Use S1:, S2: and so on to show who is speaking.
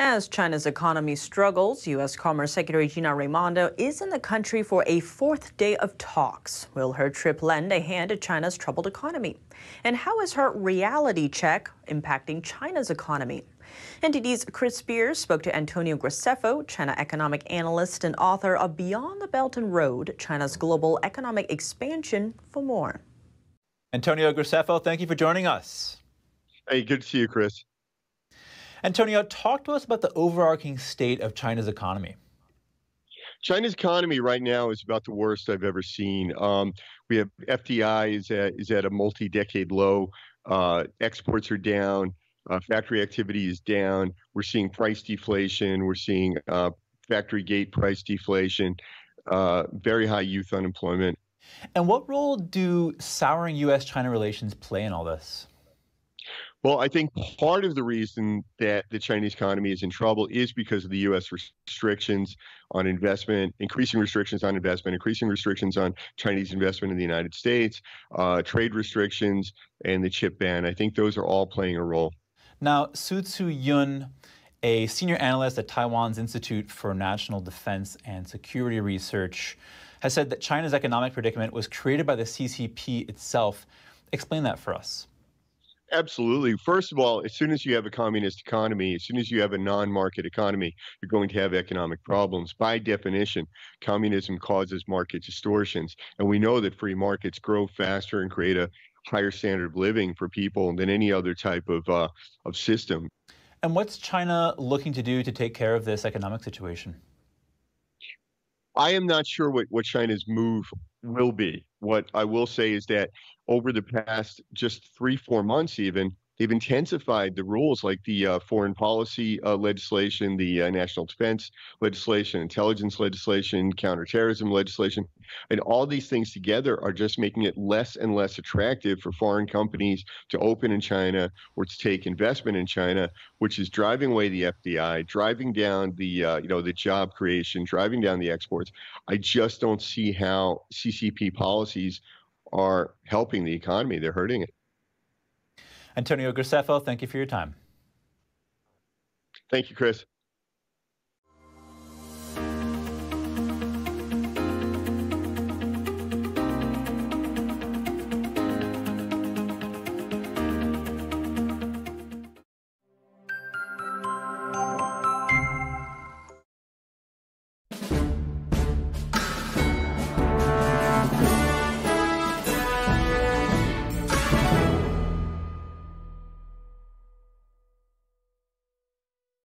S1: As China's economy struggles, U.S. Commerce Secretary Gina Raimondo is in the country for a fourth day of talks. Will her trip lend a hand to China's troubled economy? And how is her reality check impacting China's economy? NTD's Chris Spears spoke to Antonio Graceffo, China economic analyst and author of Beyond the Belt and Road China's Global Economic Expansion, for more.
S2: Antonio Graceffo, thank you for joining us. Hey, good to see you, Chris. Antonio, talk to us about the overarching state of China's economy. China's economy right
S3: now is about the worst I've ever seen. Um, we have FDI is at, is at a multi-decade low. Uh, exports are down. Uh, factory activity is down. We're seeing price deflation. We're seeing uh, factory gate price deflation. Uh, very high youth unemployment.
S2: And what role do souring U.S.-China relations play in all this?
S3: Well, I think part of the reason that the Chinese economy is in trouble is because of the U.S. restrictions on investment, increasing restrictions on investment, increasing restrictions on Chinese investment in the United States, uh, trade restrictions, and the chip ban. I think those are all playing a role.
S2: Now, Su Tzu Yun, a senior analyst at Taiwan's Institute for National Defense and Security Research, has said that China's economic predicament was created by the CCP itself. Explain that for us.
S3: Absolutely. First of all, as soon as you have a communist economy, as soon as you have a non market economy, you're going to have economic problems. By definition, communism causes market distortions. And we know that free markets grow faster and create a higher standard of living for people than any other type of, uh, of system.
S2: And what's China looking to do to take care of this economic situation?
S3: I am not sure what, what China's move will be. What I will say is that over the past just three, four months, even, They've intensified the rules like the uh, foreign policy uh, legislation, the uh, national defense legislation, intelligence legislation, counterterrorism legislation. And all these things together are just making it less and less attractive for foreign companies to open in China or to take investment in China, which is driving away the FDI, driving down the uh, you know the job creation, driving down the exports. I just don't see how CCP policies are helping the economy. They're hurting it.
S2: Antonio Graceffo, thank you for your time.
S3: Thank you, Chris.